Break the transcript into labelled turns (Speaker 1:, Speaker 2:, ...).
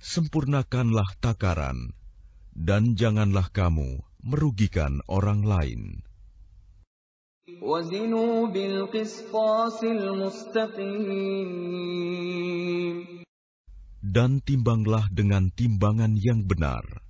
Speaker 1: Sempurnakanlah takaran, dan janganlah kamu merugikan orang lain. Dan timbanglah dengan timbangan yang benar.